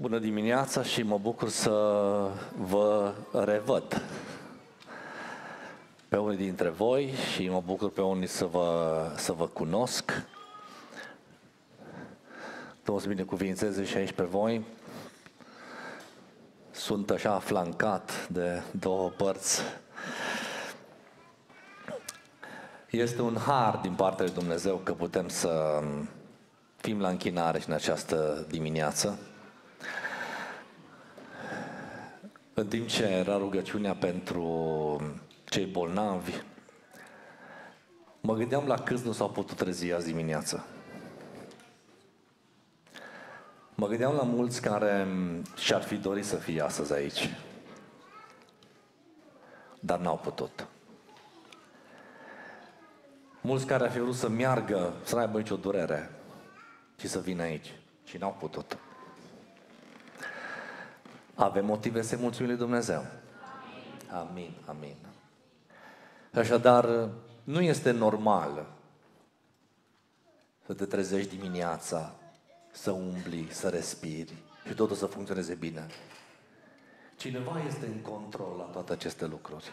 Bună dimineața și mă bucur să vă revăd pe unii dintre voi și mă bucur pe unii să vă, să vă cunosc. Domnul să binecuvințeze și aici pe voi. Sunt așa flancat de două părți. Este un har din partea lui Dumnezeu că putem să fim la închinare și în această dimineață. În timp ce era rugăciunea pentru cei bolnavi, mă gândeam la câți nu s-au putut trezi azi dimineață. Mă gândeam la mulți care și-ar fi dorit să fie astăzi aici, dar n-au putut. Mulți care ar fi vrut să meargă, să n-aibă nicio durere și să vină aici și n-au putut. Avem motive să mulțumim lui Dumnezeu. Amin, amin. Așadar, nu este normal să te trezești dimineața, să umbli, să respiri și totul să funcționeze bine. Cineva este în control la toate aceste lucruri.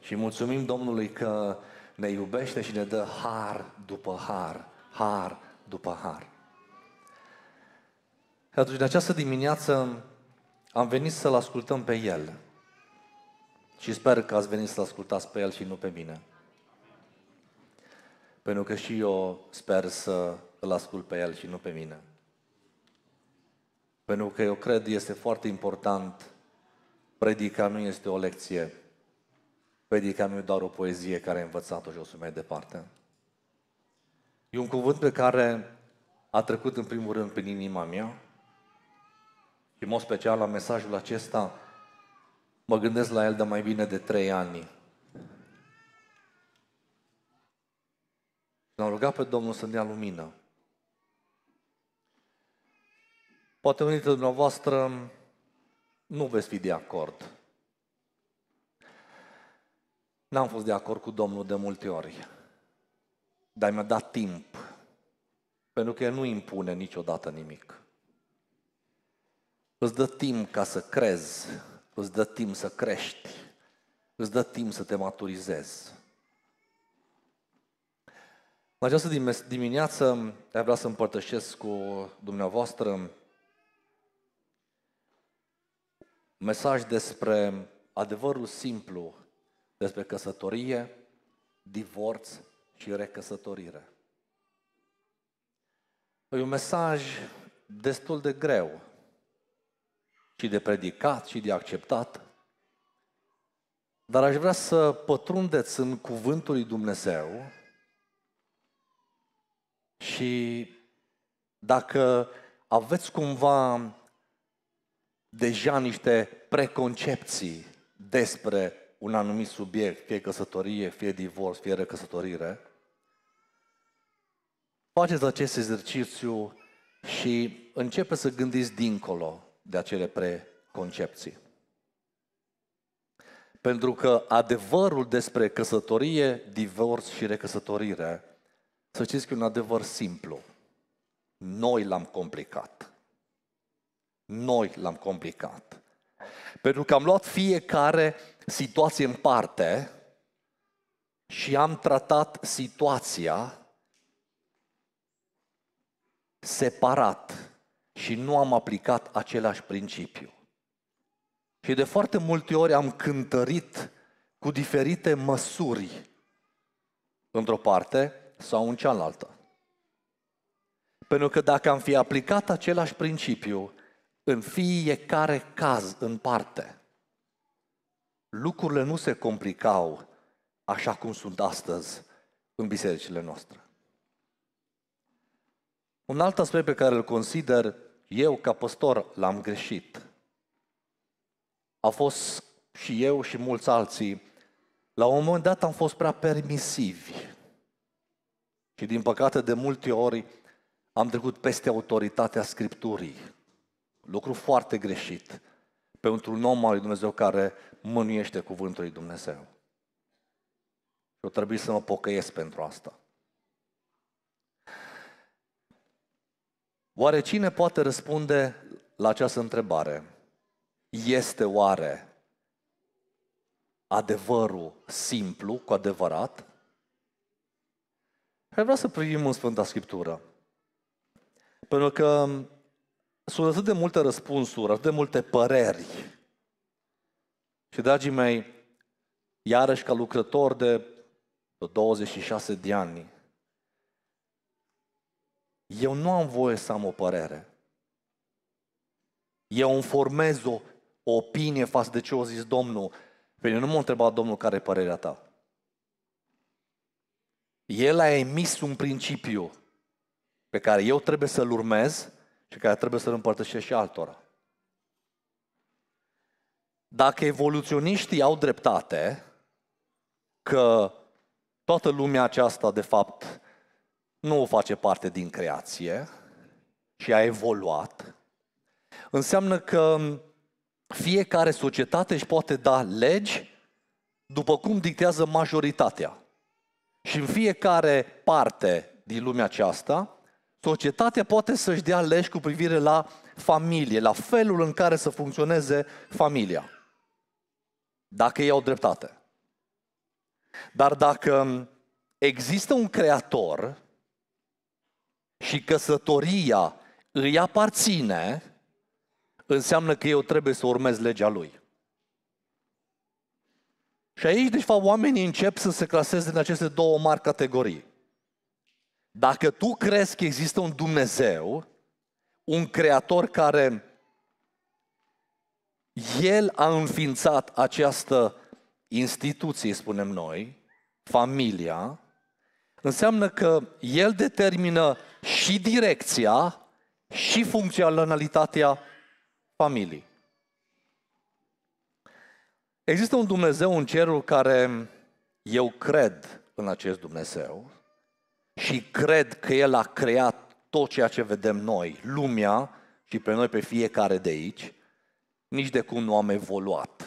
Și mulțumim Domnului că ne iubește și ne dă har după har, har după har. Și atunci, în această dimineață, am venit să-L ascultăm pe El. Și sper că ați venit să-L ascultați pe El și nu pe mine. Pentru că și eu sper să-L ascult pe El și nu pe mine. Pentru că eu cred este foarte important, predica nu este o lecție, predica nu e doar o poezie care a învățat-o și o să mai departe. E un cuvânt pe care a trecut în primul rând prin inima mea, și în mod special la mesajul acesta, mă gândesc la el de mai bine de trei ani. L-am rugat pe Domnul să-mi dea lumină. Poate unii dintre dumneavoastră nu veți fi de acord. N-am fost de acord cu Domnul de multe ori, dar mi-a dat timp, pentru că El nu impune niciodată nimic. Îți dă timp ca să crezi, îți dă timp să crești, îți dă timp să te maturizezi. În această dimineață aș vrea să împărtășesc cu dumneavoastră mesaj despre adevărul simplu despre căsătorie, divorț și recăsătorire. E un mesaj destul de greu, și de predicat și de acceptat. Dar aș vrea să pătrundeți în cuvântul lui Dumnezeu și dacă aveți cumva deja niște preconcepții despre un anumit subiect, fie căsătorie, fie divorț, fie recăsătorire, faceți acest exercițiu și începeți să gândiți dincolo de acele preconcepții. Pentru că adevărul despre căsătorie, divorț și recăsătorire, să știți că e un adevăr simplu. Noi l-am complicat. Noi l-am complicat. Pentru că am luat fiecare situație în parte și am tratat situația separat și nu am aplicat același principiu. Și de foarte multe ori am cântărit cu diferite măsuri într-o parte sau în cealaltă. Pentru că dacă am fi aplicat același principiu în fiecare caz în parte, lucrurile nu se complicau așa cum sunt astăzi în bisericile noastre. Un alt aspect pe care îl consider eu ca păstor l-am greșit. A fost și eu și mulți alții. La un moment dat am fost prea permisivi. Și din păcate de multe ori am trecut peste autoritatea Scripturii. Lucru foarte greșit pentru un om al lui Dumnezeu care mânuiește cuvântul lui Dumnezeu. Eu trebuie să mă pocăiesc pentru asta. Oare cine poate răspunde la această întrebare? Este oare adevărul simplu, cu adevărat? Hai vrea să privim în Sfânta Scriptură. Pentru că sunt atât de multe răspunsuri, atât de multe păreri. Și, dragii mei, iarăși ca lucrător de 26 de ani, eu nu am voie să am o părere. Eu îmi formez o opinie față de ce a zis Domnul. Pe mine nu m-a întrebat Domnul care e părerea ta. El a emis un principiu pe care eu trebuie să-l urmez și care trebuie să-l împărtășesc și altora. Dacă evoluționiștii au dreptate că toată lumea aceasta, de fapt, nu o face parte din creație și a evoluat, înseamnă că fiecare societate își poate da legi după cum dictează majoritatea. Și în fiecare parte din lumea aceasta, societatea poate să-și dea legi cu privire la familie, la felul în care să funcționeze familia. Dacă ei au dreptate. Dar dacă există un creator și căsătoria îi aparține, înseamnă că eu trebuie să urmez legea lui. Și aici, de deci, fapt, oamenii încep să se claseze în aceste două mari categorii. Dacă tu crezi că există un Dumnezeu, un creator care el a înființat această instituție, spunem noi, familia, înseamnă că el determină și direcția și funcționalitatea familiei. Există un Dumnezeu în cerul care eu cred în acest Dumnezeu și cred că El a creat tot ceea ce vedem noi, lumea și pe noi, pe fiecare de aici, nici de cum nu am evoluat.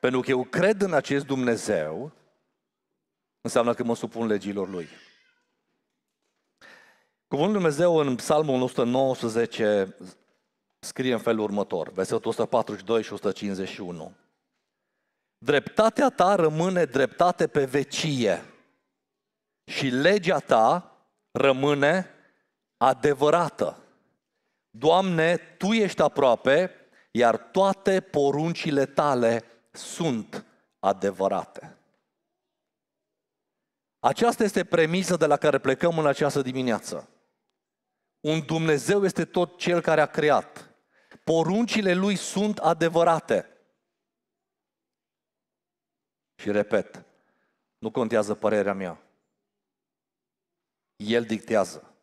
Pentru că eu cred în acest Dumnezeu înseamnă că mă supun legilor Lui. Cuvântul Lui Dumnezeu în Psalmul 119 scrie în felul următor, versetul 142 și 151. Dreptatea ta rămâne dreptate pe vecie și legea ta rămâne adevărată. Doamne, Tu ești aproape, iar toate poruncile Tale sunt adevărate. Aceasta este premisa de la care plecăm în această dimineață. Un Dumnezeu este tot Cel care a creat. Poruncile Lui sunt adevărate. Și repet, nu contează părerea mea. El dictează.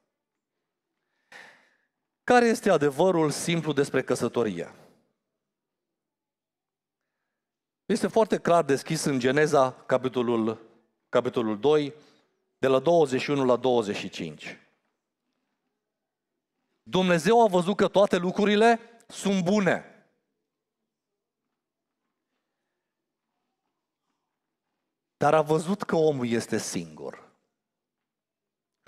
Care este adevărul simplu despre căsătorie? Este foarte clar deschis în Geneza, capitolul capitolul 2, de la 21 la 25. Dumnezeu a văzut că toate lucrurile sunt bune. Dar a văzut că omul este singur.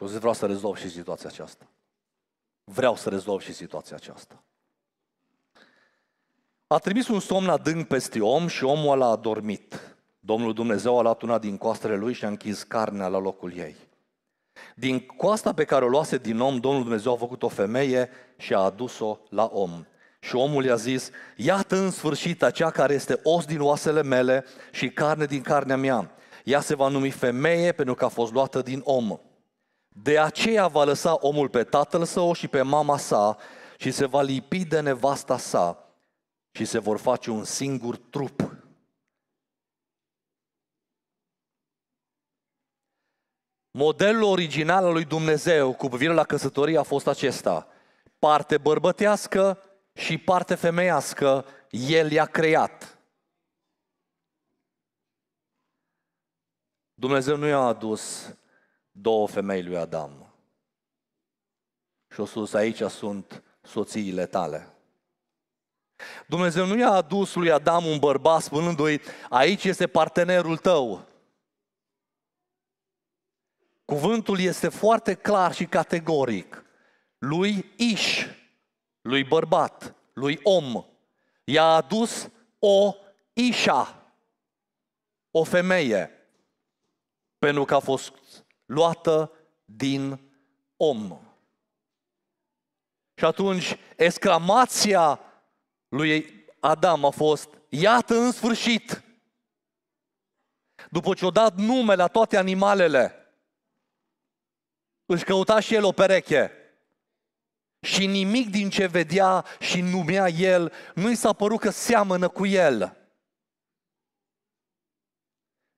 zic, vreau să rezolv și situația aceasta. Vreau să rezolv și situația aceasta. A trimis un somn adânc peste om și omul a dormit. Domnul Dumnezeu a luat una din coastele lui și a închis carnea la locul ei. Din coasta pe care o luase din om, Domnul Dumnezeu a făcut o femeie și a adus-o la om. Și omul i-a zis, iată în sfârșit aceea care este os din oasele mele și carne din carnea mea. Ea se va numi femeie pentru că a fost luată din om. De aceea va lăsa omul pe tatăl său și pe mama sa și se va lipi de nevasta sa și se vor face un singur trup. Modelul original al lui Dumnezeu cu privire la căsătorie a fost acesta. Parte bărbătească și parte femeiască El i-a creat. Dumnezeu nu i-a adus două femei lui Adam. Și o sus aici sunt soțiile tale. Dumnezeu nu i-a adus lui Adam un bărbat spunându-i, aici este partenerul tău. Cuvântul este foarte clar și categoric. Lui Iș, lui bărbat, lui om, i-a adus o Ișa, o femeie, pentru că a fost luată din om. Și atunci exclamația lui Adam a fost, iată în sfârșit, după ce o dat numele la toate animalele, își căuta și el o pereche. Și nimic din ce vedea și numea el nu i s-a părut că seamănă cu el.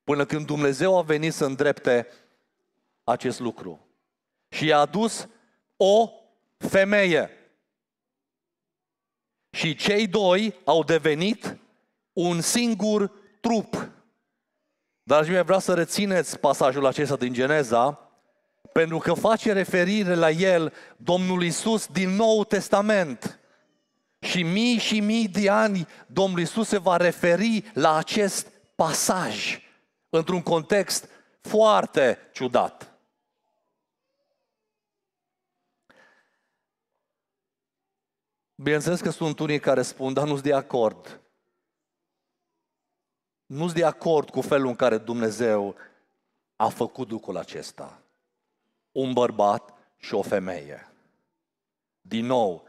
Până când Dumnezeu a venit să îndrepte acest lucru. Și i-a adus o femeie. Și cei doi au devenit un singur trup. Dar aș vreau să rețineți pasajul acesta din Geneza, pentru că face referire la el Domnul Isus din Nou Testament. Și mii și mii de ani Domnul Isus se va referi la acest pasaj într-un context foarte ciudat. Bineînțeles că sunt unii care spun, dar nu-s de acord. Nu-s de acord cu felul în care Dumnezeu a făcut lucrul acesta un bărbat și o femeie. Din nou,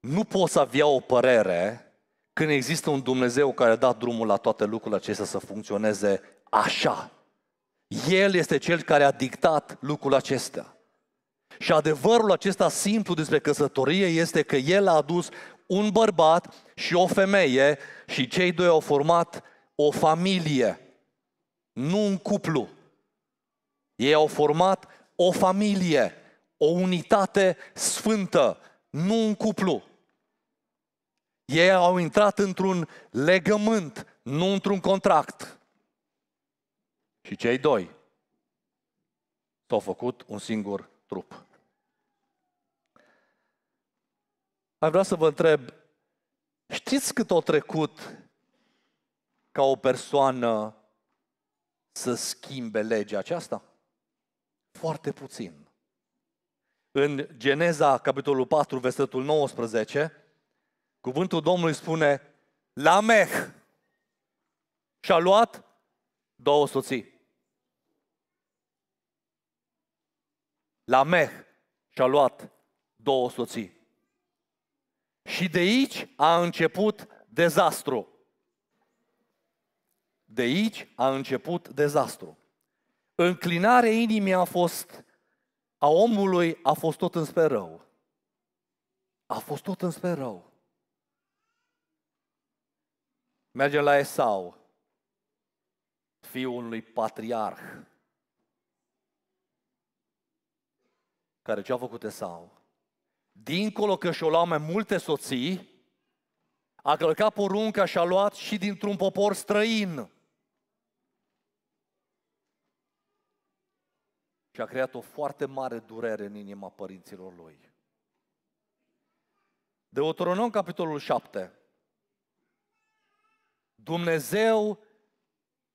nu poți avea o părere când există un Dumnezeu care a dat drumul la toate lucrurile acestea să funcționeze așa. El este cel care a dictat lucrul acesta. Și adevărul acesta simplu despre căsătorie este că el a adus un bărbat și o femeie și cei doi au format o familie, nu un cuplu. Ei au format o familie, o unitate sfântă, nu un cuplu. Ei au intrat într-un legământ, nu într-un contract. Și cei doi s-au făcut un singur trup. Ai vrea să vă întreb, știți cât o trecut ca o persoană să schimbe legea aceasta? foarte puțin. În Geneza, capitolul 4, versetul 19, cuvântul Domnului spune, Lameh și-a luat două soții. Lameh și-a luat două soții. Și de aici a început dezastru. De aici a început dezastru înclinarea inimii a fost, a omului a fost tot înspre rău. A fost tot înspre rău. Mergem la Esau, fiul unui patriarh. Care ce-a făcut Esau? Dincolo că și-o lua mai multe soții, a călcat porunca și a luat și dintr-un popor străin. Și a creat o foarte mare durere în inima părinților lui. Deuteronom, capitolul 7. Dumnezeu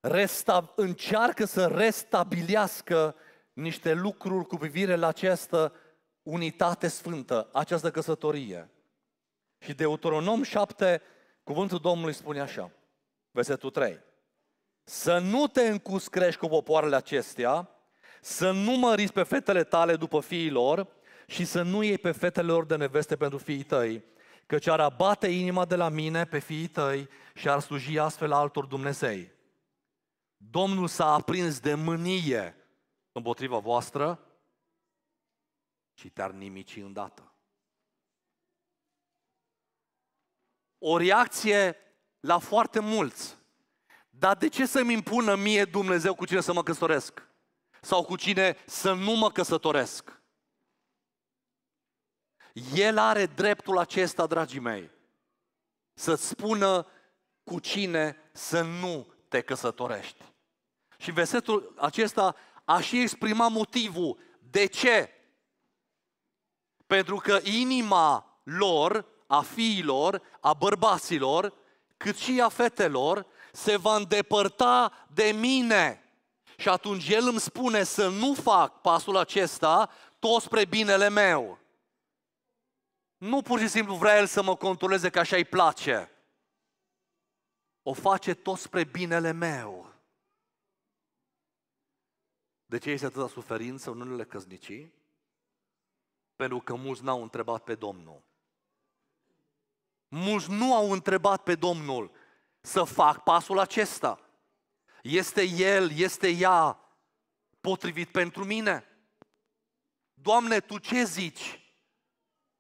resta- încearcă să restabilească niște lucruri cu privire la această unitate sfântă, această căsătorie. Și Deuteronom 7, cuvântul Domnului spune așa, versetul 3. Să nu te încuscrești cu popoarele acestea, să nu măriți pe fetele tale după fiii lor și să nu iei pe fetele lor de neveste pentru fiii tăi, căci ar abate inima de la mine pe fiii tăi și ar sluji astfel altor Dumnezei. Domnul s-a aprins de mânie împotriva voastră și te-ar nimici îndată. O reacție la foarte mulți. Dar de ce să-mi impună mie Dumnezeu cu cine să mă căsătoresc? sau cu cine să nu mă căsătoresc. El are dreptul acesta, dragii mei, să spună cu cine să nu te căsătorești. Și versetul acesta a și exprima motivul. De ce? Pentru că inima lor, a fiilor, a bărbaților, cât și a fetelor, se va îndepărta de mine. Și atunci el îmi spune să nu fac pasul acesta tot spre binele meu. Nu pur și simplu vrea el să mă controleze că așa îi place. O face tot spre binele meu. De ce este atâta suferință în unele căsnicii? Pentru că mulți n-au întrebat pe Domnul. Mulți nu au întrebat pe Domnul să fac pasul acesta este el, este ea potrivit pentru mine. Doamne, Tu ce zici?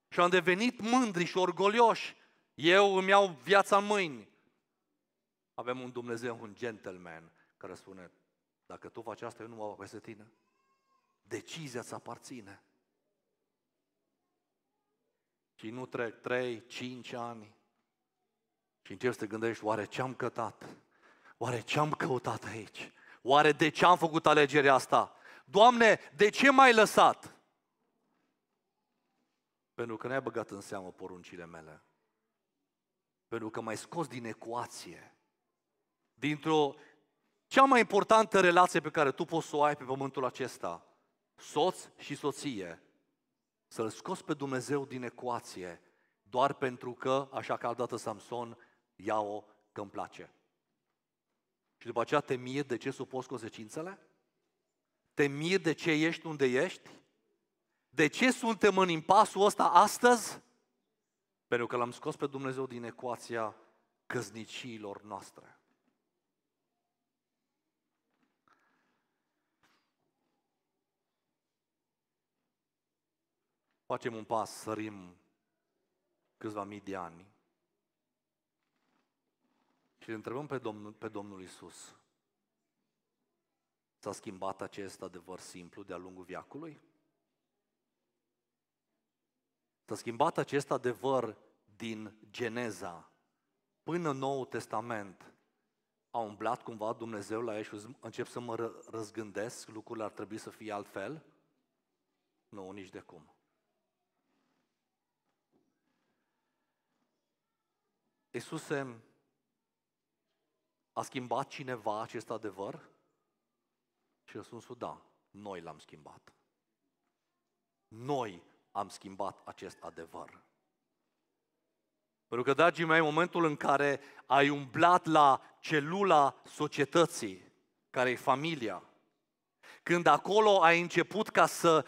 Și am devenit mândri și orgolioși. Eu îmi iau viața în mâini. Avem un Dumnezeu, un gentleman, care spune, dacă tu faci asta, eu nu mă fac peste tine. Decizia îți aparține. Și nu trec 3, 5 ani și încerci să te gândești, oare ce am cătat? Oare ce am căutat aici? Oare de ce am făcut alegerea asta? Doamne, de ce m-ai lăsat? Pentru că n-ai băgat în seamă poruncile mele. Pentru că m-ai scos din ecuație. Dintr-o cea mai importantă relație pe care tu poți să o ai pe pământul acesta, soț și soție, să-L scos pe Dumnezeu din ecuație, doar pentru că, așa că a dată Samson, ia-o că îmi place. Și după aceea te mie de ce suporți consecințele? Te mie de ce ești unde ești? De ce suntem în impasul ăsta astăzi? Pentru că l-am scos pe Dumnezeu din ecuația căzniciilor noastre. Facem un pas, sărim câțiva mii de ani și îl întrebăm pe Domnul, pe Domnul Isus. S-a schimbat acest adevăr simplu de-a lungul viacului? S-a schimbat acest adevăr din Geneza până în Noul Testament. A umblat cumva Dumnezeu la ei și încep să mă răzgândesc, lucrurile ar trebui să fie altfel? Nu, nici de cum. Iisuse, a schimbat cineva acest adevăr? Și răspunsul da, noi l-am schimbat. Noi am schimbat acest adevăr. Pentru că, dragii mei, momentul în care ai umblat la celula societății, care e familia, când acolo ai început ca să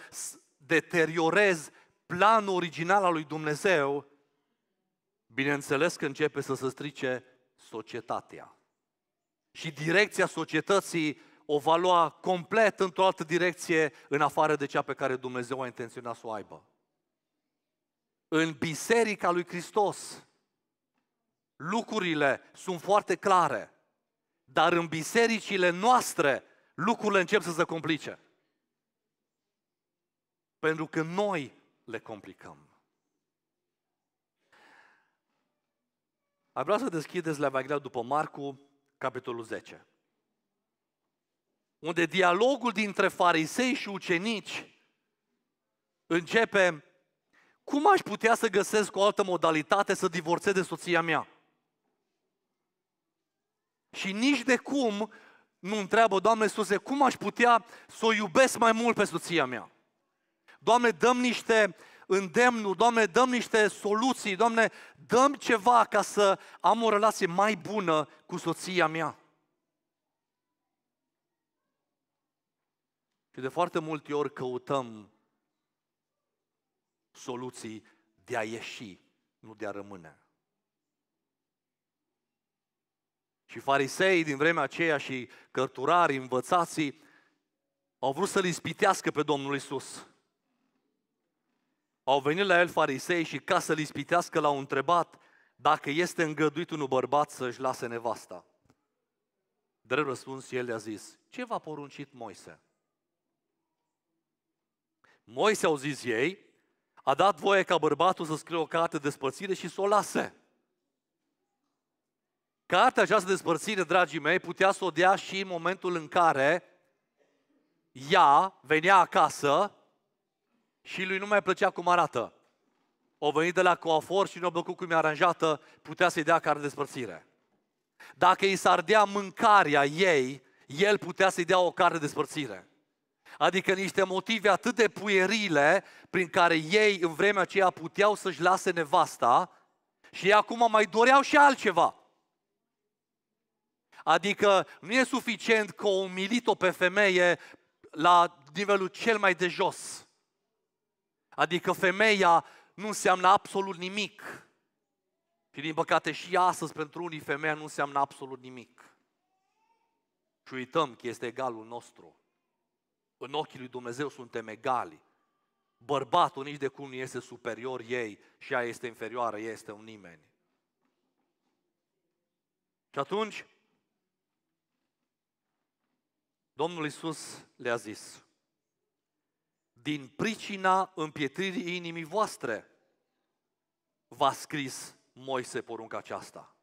deteriorezi planul original al lui Dumnezeu, bineînțeles că începe să se strice societatea și direcția societății o va lua complet într-o altă direcție în afară de cea pe care Dumnezeu a intenționat să o aibă. În Biserica lui Hristos lucrurile sunt foarte clare, dar în bisericile noastre lucrurile încep să se complice. Pentru că noi le complicăm. Ai vrea să deschideți la Evanghelia după Marcu, capitolul 10. Unde dialogul dintre farisei și ucenici începe cum aș putea să găsesc o altă modalitate să divorțez de soția mea? Și nici de cum nu întreabă, Doamne Iisuse, cum aș putea să o iubesc mai mult pe soția mea? Doamne, dăm niște îndemnul, Doamne, dăm niște soluții, Doamne, dăm ceva ca să am o relație mai bună cu soția mea. Și de foarte multe ori căutăm soluții de a ieși, nu de a rămâne. Și farisei din vremea aceea și cărturarii, învățații, au vrut să-L ispitească pe Domnul Isus. Au venit la el farisei și ca să-l ispitească l-au întrebat dacă este îngăduit unul bărbat să-și lase nevasta. Drept răspuns, el le-a zis, ce v-a poruncit Moise? Moise, au zis ei, a dat voie ca bărbatul să scrie o carte de despărțire și să o lase. Cartea această de despărțire, dragii mei, putea să o dea și în momentul în care ea venea acasă și lui nu mai plăcea cum arată. O venit de la coafor și nu a plăcut cum e aranjată, putea să-i dea de despărțire. Dacă i s-ar dea mâncarea ei, el putea să-i dea o carte despărțire. Adică niște motive atât de puierile prin care ei în vremea aceea puteau să-și lase nevasta și ei acum mai doreau și altceva. Adică nu e suficient că o umilit o pe femeie la nivelul cel mai de jos. Adică femeia nu înseamnă absolut nimic. Și din păcate și astăzi pentru unii femeia nu înseamnă absolut nimic. Și uităm că este egalul nostru. În ochii lui Dumnezeu suntem egali. Bărbatul nici de cum nu este superior ei și ea este inferioară, ei este un nimeni. Și atunci, Domnul Isus le-a zis, din pricina împietririi inimii voastre, v-a scris Moise porunca aceasta.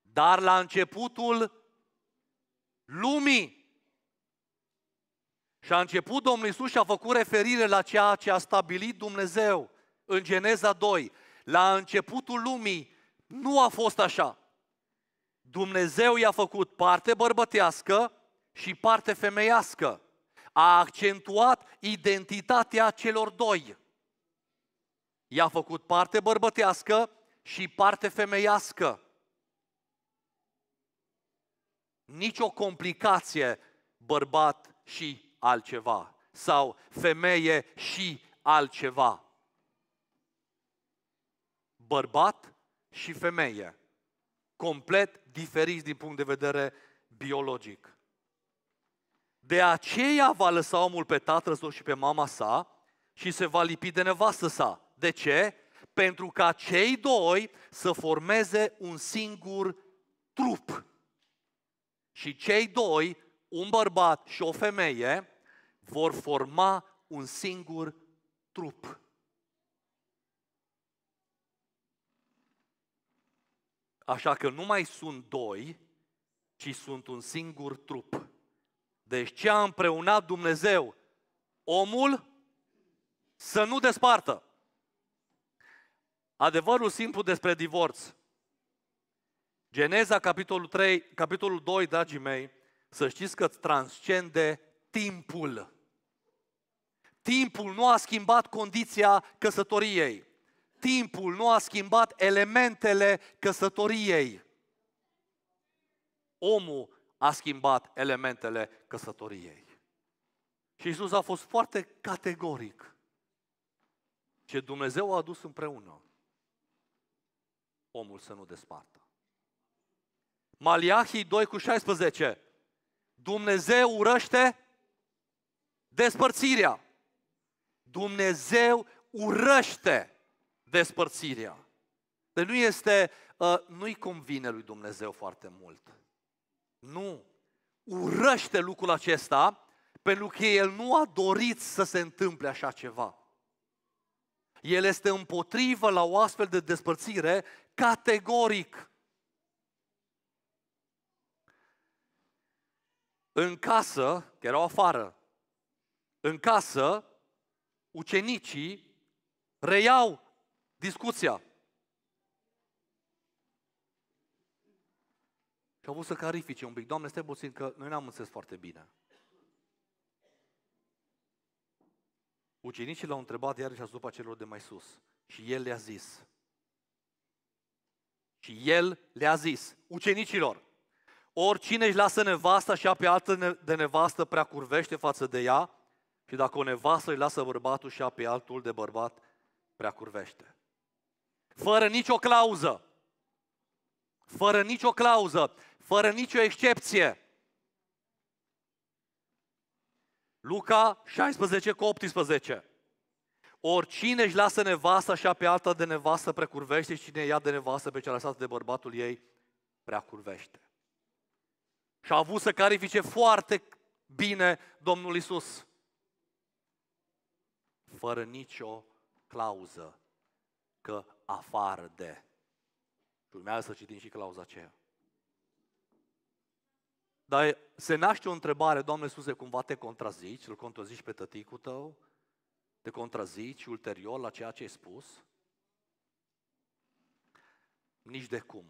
Dar la începutul lumii, și a început Domnul Isus și a făcut referire la ceea ce a stabilit Dumnezeu în Geneza 2. La începutul lumii nu a fost așa. Dumnezeu i-a făcut parte bărbătească și parte femeiască a accentuat identitatea celor doi. I-a făcut parte bărbătească și parte femeiască. Nici o complicație bărbat și altceva sau femeie și altceva. Bărbat și femeie, complet diferiți din punct de vedere biologic. De aceea va lăsa omul pe tatăl său și pe mama sa și se va lipi de nevastă sa. De ce? Pentru ca cei doi să formeze un singur trup. Și cei doi, un bărbat și o femeie, vor forma un singur trup. Așa că nu mai sunt doi, ci sunt un singur trup. Deci ce a împreunat Dumnezeu? Omul să nu despartă. Adevărul simplu despre divorț. Geneza, capitolul 3, capitolul 2, dragii mei, să știți că transcende timpul. Timpul nu a schimbat condiția căsătoriei. Timpul nu a schimbat elementele căsătoriei. Omul a schimbat elementele căsătoriei. Și Isus a fost foarte categoric. Ce Dumnezeu a adus împreună, omul să nu despartă. Maliahii 2 cu 16. Dumnezeu urăște despărțirea. Dumnezeu urăște despărțirea. Deci nu este, uh, nu-i convine lui Dumnezeu foarte mult nu. Urăște lucrul acesta pentru că el nu a dorit să se întâmple așa ceva. El este împotrivă la o astfel de despărțire categoric. În casă, că erau afară, în casă, ucenicii reiau discuția. Și au vrut să clarifice un pic. Doamne, stai puțin că noi n-am înțeles foarte bine. Ucenicii l-au întrebat iarăși asupra celor de mai sus. Și el le-a zis. Și el le-a zis, ucenicilor, oricine își lasă nevasta și a pe altă de nevastă prea curvește față de ea și dacă o nevastă îi lasă bărbatul și a pe altul de bărbat prea curvește. Fără nicio clauză. Fără nicio clauză fără nicio excepție. Luca 16 cu 18. Oricine își lasă nevasta și pe alta de nevastă precurvește și cine ia de nevastă pe cea lăsată de bărbatul ei preacurvește. Și a avut să carifice foarte bine Domnul Isus. Fără nicio clauză că afară de. urmează să citim și clauza aceea. Dar se naște o întrebare, Doamne Iisuse, cumva te contrazici, îl contrazici pe tăticul tău? Te contrazici ulterior la ceea ce ai spus? Nici de cum.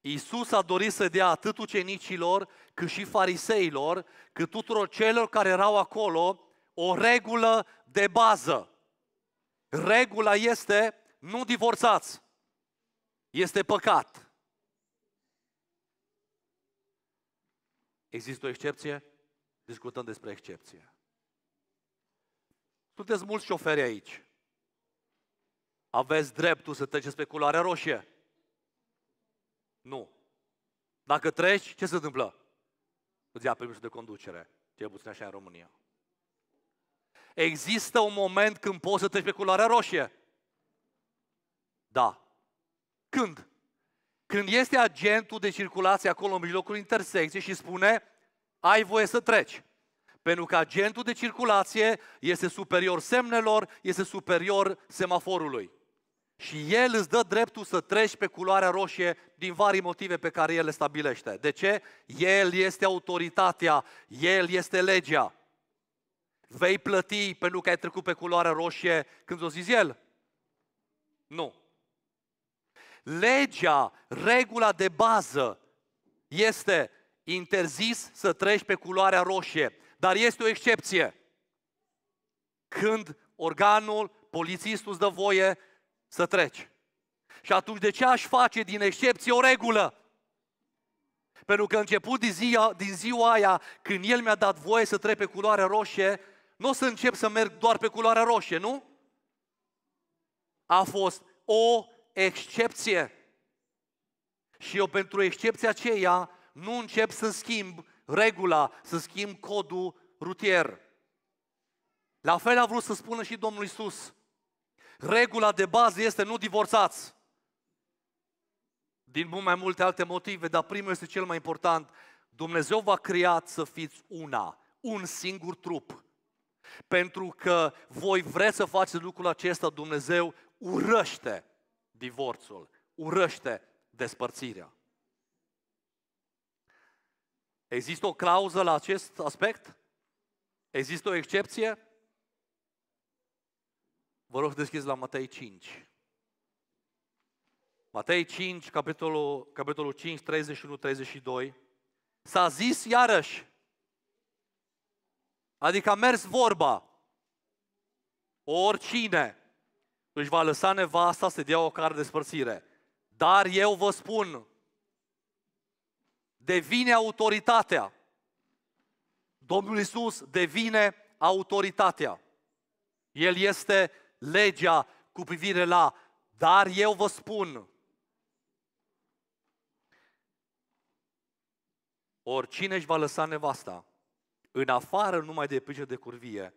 Iisus a dorit să dea atât ucenicilor, cât și fariseilor, cât tuturor celor care erau acolo, o regulă de bază. Regula este, nu divorțați. Este păcat. Există o excepție? Discutăm despre excepție. Sunteți mulți șoferi aici. Aveți dreptul să treceți pe culoarea roșie? Nu. Dacă treci, ce se întâmplă? Îți ia permisul de conducere. Cel puțin așa în România. Există un moment când poți să treci pe culoarea roșie? Da. Când? Când este agentul de circulație acolo în mijlocul intersecției și spune, ai voie să treci. Pentru că agentul de circulație este superior semnelor, este superior semaforului. Și el îți dă dreptul să treci pe culoarea roșie din vari motive pe care el le stabilește. De ce? El este autoritatea, el este legea. Vei plăti pentru că ai trecut pe culoarea roșie când o zis el? Nu. Legea, regula de bază este interzis să treci pe culoarea roșie, dar este o excepție. Când organul, polițistul îți dă voie să treci. Și atunci de ce aș face din excepție o regulă? Pentru că început din ziua, din ziua aia, când el mi-a dat voie să trec pe culoarea roșie, nu o să încep să merg doar pe culoarea roșie, nu? A fost o excepție. Și eu pentru excepția aceea nu încep să schimb regula, să schimb codul rutier. La fel a vrut să spună și Domnul Isus. Regula de bază este nu divorțați. Din mult mai multe alte motive, dar primul este cel mai important. Dumnezeu v-a creat să fiți una, un singur trup. Pentru că voi vreți să faceți lucrul acesta, Dumnezeu urăște divorțul, urăște despărțirea. Există o clauză la acest aspect? Există o excepție? Vă rog să deschizi la Matei 5. Matei 5, capitolul, capitolul 5, 31-32. S-a zis iarăși, adică a mers vorba, oricine își va lăsa nevasta să dea o cară de spărțire. Dar eu vă spun, devine autoritatea. Domnul Isus devine autoritatea. El este legea cu privire la, dar eu vă spun. Oricine își va lăsa nevasta, în afară numai de pice de curvie,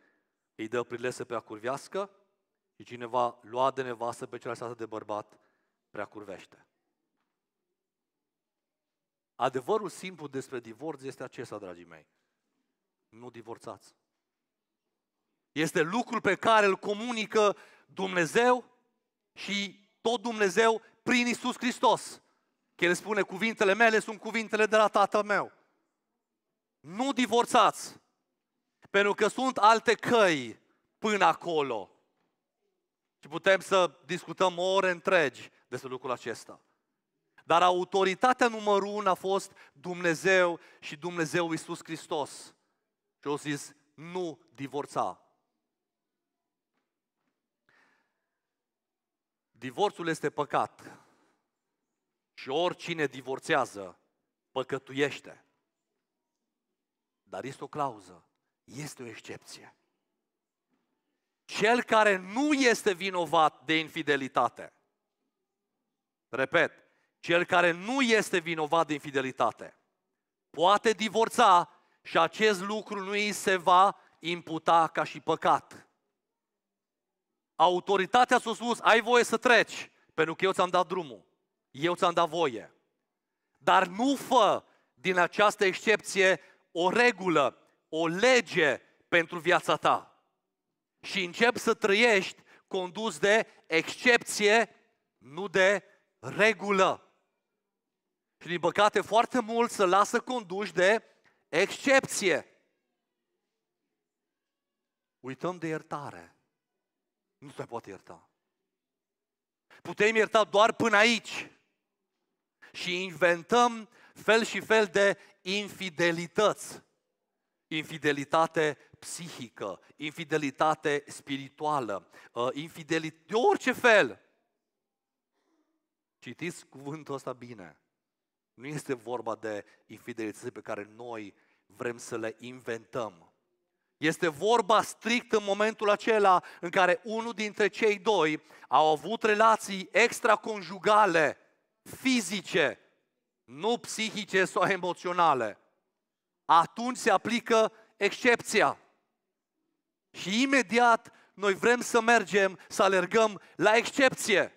îi dă prilese pe a curvească și cine va lua de nevastă pe cea de bărbat, prea curvește. Adevărul simplu despre divorț este acesta, dragii mei. Nu divorțați. Este lucrul pe care îl comunică Dumnezeu și tot Dumnezeu prin Isus Hristos. Că El spune, cuvintele mele sunt cuvintele de la Tatăl meu. Nu divorțați, pentru că sunt alte căi până acolo. Și putem să discutăm ore întregi despre lucrul acesta. Dar autoritatea numărul unu a fost Dumnezeu și Dumnezeu Iisus Hristos. Și au zis, nu divorța. Divorțul este păcat. Și oricine divorțează, păcătuiește. Dar este o clauză, este o excepție. Cel care nu este vinovat de infidelitate. Repet, cel care nu este vinovat de infidelitate poate divorța și acest lucru nu îi se va imputa ca și păcat. Autoritatea s-a spus, ai voie să treci, pentru că eu ți-am dat drumul, eu ți-am dat voie. Dar nu fă din această excepție o regulă, o lege pentru viața ta și începi să trăiești condus de excepție, nu de regulă. Și din păcate foarte mult să lasă conduși de excepție. Uităm de iertare. Nu se poate ierta. Putem ierta doar până aici. Și inventăm fel și fel de infidelități infidelitate psihică, infidelitate spirituală, uh, infidelitate de orice fel. Citiți cuvântul ăsta bine. Nu este vorba de infidelități pe care noi vrem să le inventăm. Este vorba strict în momentul acela în care unul dintre cei doi au avut relații extraconjugale, fizice, nu psihice sau emoționale atunci se aplică excepția. Și imediat noi vrem să mergem, să alergăm la excepție.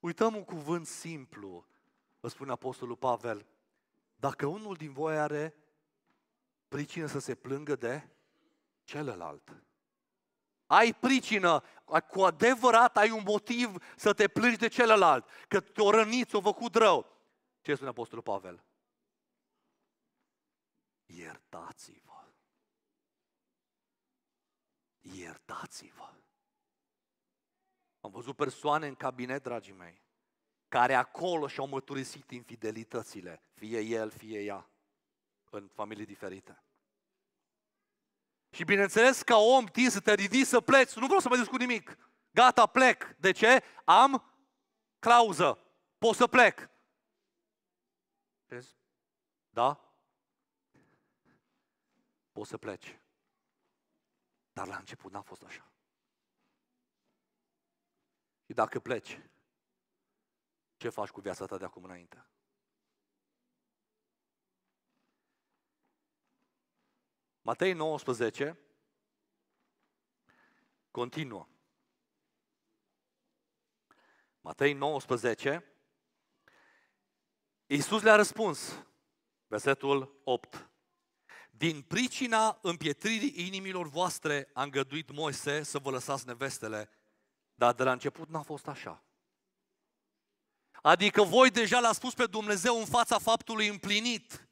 Uităm un cuvânt simplu, vă spune Apostolul Pavel. Dacă unul din voi are pricină să se plângă de celălalt. Ai pricină, cu adevărat ai un motiv să te plângi de celălalt, că te-o răniți, o făcut rău. Ce spune Apostolul Pavel? iertați-vă. Iertați-vă. Am văzut persoane în cabinet, dragii mei, care acolo și-au măturisit infidelitățile, fie el, fie ea, în familii diferite. Și bineînțeles, ca om, tine să te ridici, să pleci, nu vreau să mai discut nimic. Gata, plec. De ce? Am clauză. Pot să plec. Da? poți să pleci. Dar la început n-a fost așa. Și dacă pleci, ce faci cu viața ta de acum înainte? Matei 19 continuă. Matei 19, Iisus le-a răspuns, versetul 8. Din pricina împietririi inimilor voastre a îngăduit Moise să vă lăsați nevestele, dar de la început n-a fost așa. Adică voi deja l-ați spus pe Dumnezeu în fața faptului împlinit.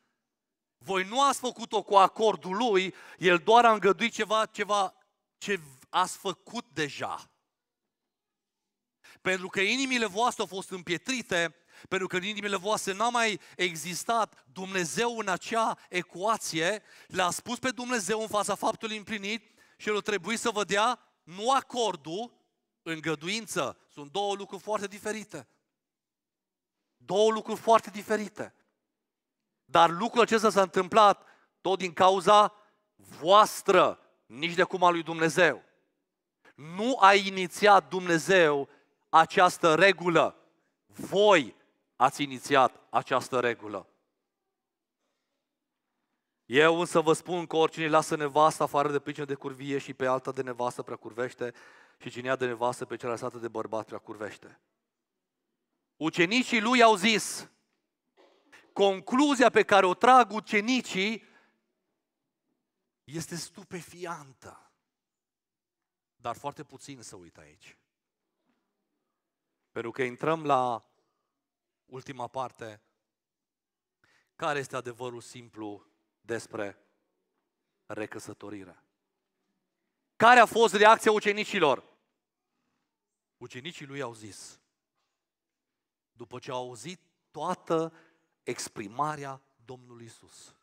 Voi nu ați făcut-o cu acordul lui, el doar a îngăduit ceva, ceva ce ați făcut deja. Pentru că inimile voastre au fost împietrite, pentru că în inimile voastre n-a mai existat Dumnezeu în acea ecuație, le-a spus pe Dumnezeu în fața faptului împlinit și el o trebuie să vă dea nu acordul, îngăduință. Sunt două lucruri foarte diferite. Două lucruri foarte diferite. Dar lucrul acesta s-a întâmplat tot din cauza voastră, nici de cum a lui Dumnezeu. Nu a inițiat Dumnezeu această regulă. Voi ați inițiat această regulă. Eu însă vă spun că oricine lasă nevasta afară de pricină de curvie și pe alta de nevastă prea curvește și cine ia de nevastă pe cea de bărbat prea curvește. Ucenicii lui au zis, concluzia pe care o trag ucenicii este stupefiantă. Dar foarte puțin să uit aici. Pentru că intrăm la ultima parte, care este adevărul simplu despre recăsătorire? Care a fost reacția ucenicilor? Ucenicii lui au zis, după ce au auzit toată exprimarea Domnului Isus.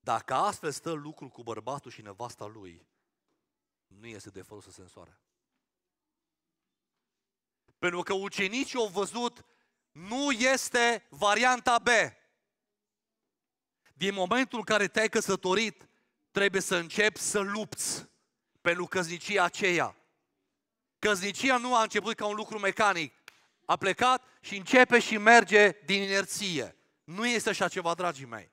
Dacă astfel stă lucrul cu bărbatul și nevasta lui, nu este de folos să se însoare. Pentru că ucenicii au văzut, nu este varianta B. Din momentul în care te-ai căsătorit, trebuie să începi să lupți pentru căznicia aceea. Căznicia nu a început ca un lucru mecanic. A plecat și începe și merge din inerție. Nu este așa ceva, dragii mei.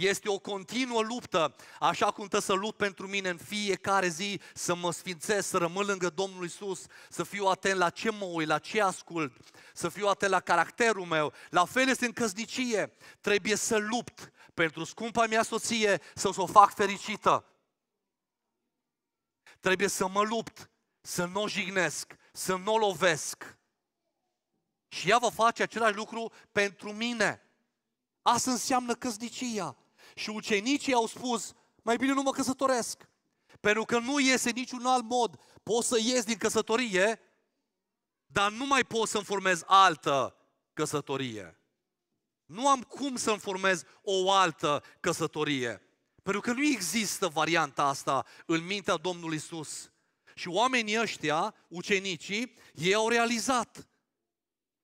Este o continuă luptă, așa cum trebuie să lupt pentru mine în fiecare zi, să mă sfințesc, să rămân lângă Domnul Isus, să fiu atent la ce mă uit, la ce ascult, să fiu atent la caracterul meu. La fel este în căsnicie. Trebuie să lupt pentru scumpa mea soție să o fac fericită. Trebuie să mă lupt, să nu o jignesc, să nu o lovesc. Și ea va face același lucru pentru mine. Asta înseamnă căsnicia. Și ucenicii au spus, mai bine nu mă căsătoresc. Pentru că nu iese niciun alt mod. Poți să ies din căsătorie, dar nu mai pot să-mi formez altă căsătorie. Nu am cum să-mi formez o altă căsătorie. Pentru că nu există varianta asta în mintea Domnului Isus. Și oamenii ăștia, ucenicii, ei au realizat.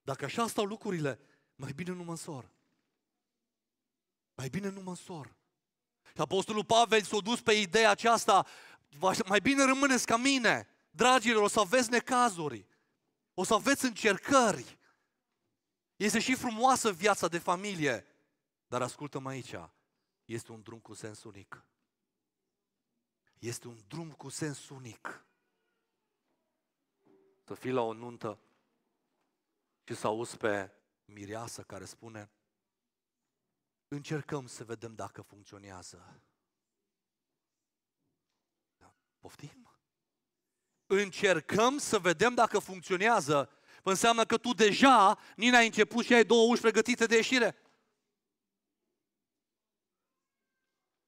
Dacă așa stau lucrurile, mai bine nu mă însor. Mai bine nu mă însor. Și Apostolul Pavel s-a dus pe ideea aceasta, mai bine rămâneți ca mine, dragilor, o să aveți necazuri, o să aveți încercări. Este și frumoasă viața de familie, dar ascultă-mă aici, este un drum cu sens unic. Este un drum cu sens unic. Să fii la o nuntă și să auzi pe mireasă care spune, Încercăm să vedem dacă funcționează. Da, poftim? Încercăm să vedem dacă funcționează. Înseamnă că tu deja, Nina, ai început și ai două uși pregătite de ieșire.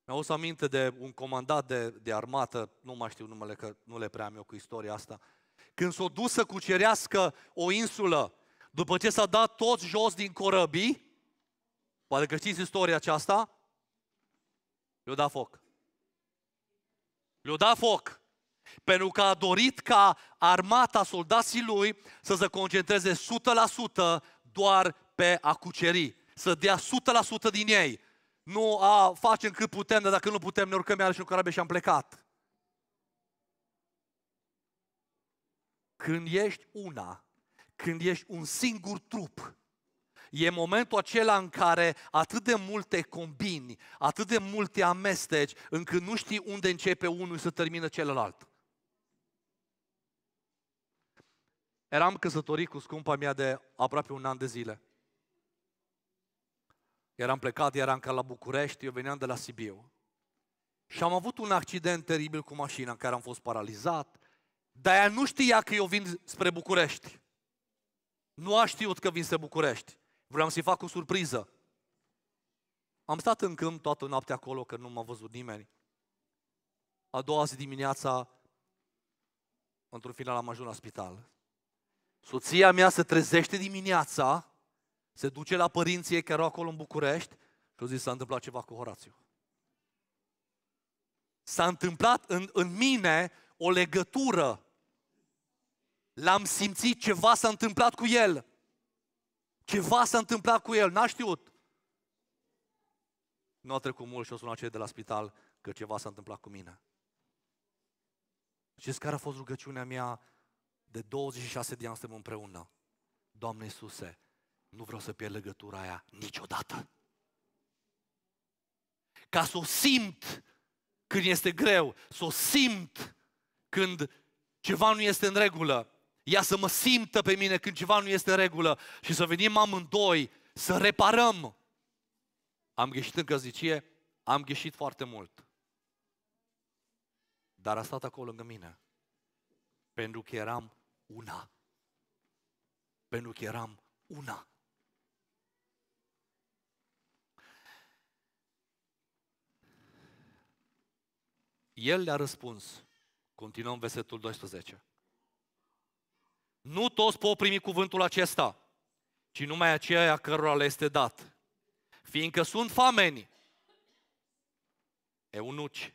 Mi-au să aminte de un comandat de, de armată, nu mai știu numele, că nu le prea am eu cu istoria asta, când s-o dus să cucerească o insulă, după ce s-a dat toți jos din corăbii, Poate că știți istoria aceasta? Le-a dat foc. Le-a dat foc. Pentru că a dorit ca armata, soldații lui, să se concentreze 100% doar pe a cuceri. Să dea 100% din ei. Nu a facem cât putem, dar dacă nu putem, ne urcăm iarăși în corabie și am plecat. Când ești una, când ești un singur trup, E momentul acela în care atât de multe combini, atât de multe amesteci, încât nu știi unde începe unul și să termină celălalt. Eram căsătorit cu scumpa mea de aproape un an de zile. Eram plecat, eram ca la București, eu veneam de la Sibiu. Și am avut un accident teribil cu mașina în care am fost paralizat, dar ea nu știa că eu vin spre București. Nu a știut că vin spre București. Vreau să-i fac o surpriză. Am stat în câmp toată noaptea acolo, că nu m-a văzut nimeni. A doua zi dimineața, într-un final am ajuns la spital. Soția mea se trezește dimineața, se duce la părinții care erau acolo în București și au zis s-a întâmplat ceva cu Horațiu. S-a întâmplat în, în mine o legătură. L-am simțit, ceva s-a întâmplat cu el. Ceva s-a întâmplat cu el, n-a știut. Nu a trecut mult și o sunat cei de la spital că ceva s-a întâmplat cu mine. Știți care a fost rugăciunea mea de 26 de ani suntem împreună? Doamne Iisuse, nu vreau să pierd legătura aia niciodată. Ca să o simt când este greu, să o simt când ceva nu este în regulă ea să mă simtă pe mine când ceva nu este în regulă și să venim amândoi să reparăm. Am greșit în căzicie, am greșit foarte mult. Dar a stat acolo lângă mine. Pentru că eram una. Pentru că eram una. El le-a răspuns. Continuăm versetul 12. Nu toți pot primi cuvântul acesta, ci numai aceia cărora le este dat. Fiindcă sunt fameni, eunuci,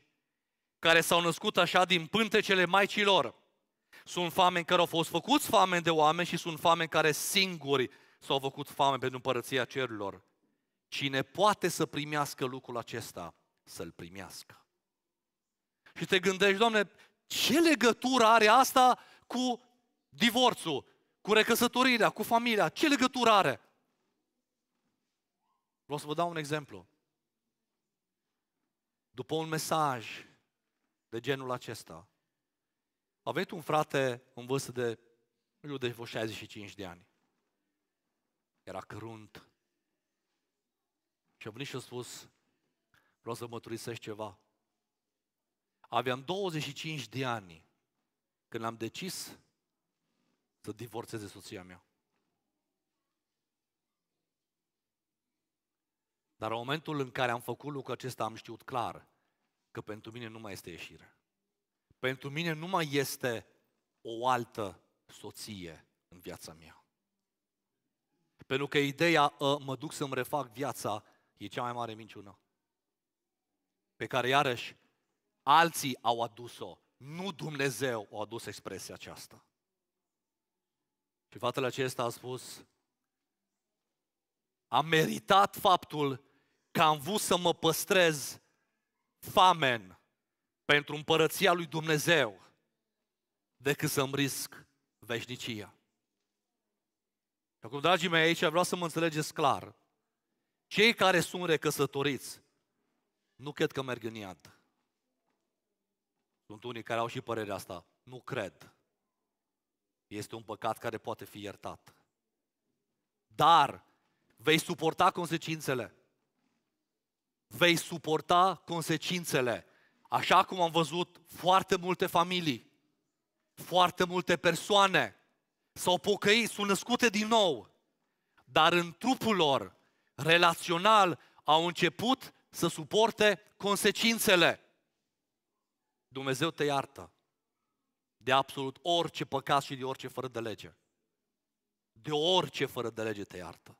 care s-au născut așa din pântecele maicilor. Sunt fameni care au fost făcuți fameni de oameni și sunt fameni care singuri s-au făcut fame pentru împărăția cerurilor. Cine poate să primească lucrul acesta, să-l primească. Și te gândești, Doamne, ce legătură are asta cu divorțul, cu recăsătorirea, cu familia, ce legătură are? Vreau să vă dau un exemplu. După un mesaj de genul acesta, a venit un frate în vârstă de, eu de vreo 65 de ani. Era cărunt. Și a venit și a spus, vreau să mărturisesc ceva. Aveam 25 de ani când am decis să divorțeze soția mea. Dar în momentul în care am făcut lucrul acesta, am știut clar că pentru mine nu mai este ieșire. Pentru mine nu mai este o altă soție în viața mea. Pentru că ideea, a ă, mă duc să-mi refac viața, e cea mai mare minciună. Pe care, iarăși, alții au adus-o, nu Dumnezeu a adus expresia aceasta. Și fatele acesta a spus, am meritat faptul că am vrut să mă păstrez famen pentru împărăția lui Dumnezeu decât să-mi risc veșnicia. Și acum, dragii mei, aici vreau să mă înțelegeți clar. Cei care sunt recăsătoriți nu cred că merg în iad. Sunt unii care au și părerea asta. Nu cred este un păcat care poate fi iertat. Dar vei suporta consecințele. Vei suporta consecințele. Așa cum am văzut foarte multe familii, foarte multe persoane s-au pocăit, sunt născute din nou, dar în trupul lor, relațional, au început să suporte consecințele. Dumnezeu te iartă de absolut orice păcat și de orice fără de lege. De orice fără de lege te iartă.